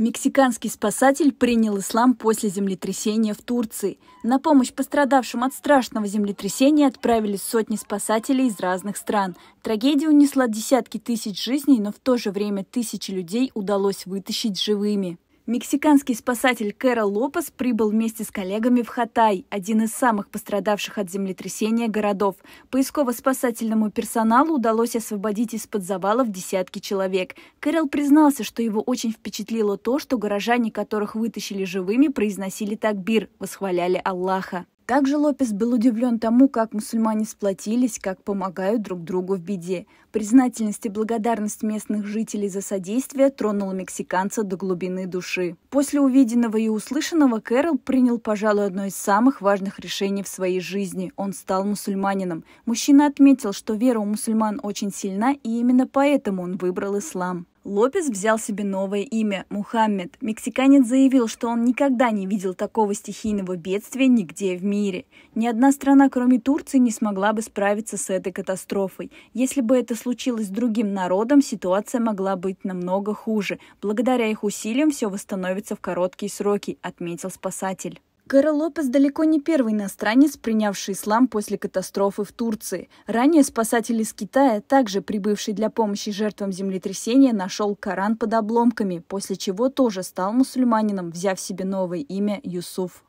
Мексиканский спасатель принял ислам после землетрясения в Турции. На помощь пострадавшим от страшного землетрясения отправились сотни спасателей из разных стран. Трагедия унесла десятки тысяч жизней, но в то же время тысячи людей удалось вытащить живыми. Мексиканский спасатель Кэра Лопес прибыл вместе с коллегами в Хатай, один из самых пострадавших от землетрясения городов. Поисково-спасательному персоналу удалось освободить из-под завалов десятки человек. Кэрол признался, что его очень впечатлило то, что горожане, которых вытащили живыми, произносили такбир, восхваляли Аллаха. Также Лопес был удивлен тому, как мусульмане сплотились, как помогают друг другу в беде. Признательность и благодарность местных жителей за содействие тронула мексиканца до глубины души. После увиденного и услышанного Кэрол принял, пожалуй, одно из самых важных решений в своей жизни. Он стал мусульманином. Мужчина отметил, что вера у мусульман очень сильна, и именно поэтому он выбрал ислам. Лопес взял себе новое имя – Мухаммед. Мексиканец заявил, что он никогда не видел такого стихийного бедствия нигде в мире. Ни одна страна, кроме Турции, не смогла бы справиться с этой катастрофой. Если бы это случилось с другим народом, ситуация могла быть намного хуже. Благодаря их усилиям все восстановится в короткие сроки, отметил спасатель. Кэра Лопес далеко не первый иностранец, принявший ислам после катастрофы в Турции. Ранее спасатель из Китая, также прибывший для помощи жертвам землетрясения, нашел Коран под обломками, после чего тоже стал мусульманином, взяв себе новое имя Юсуф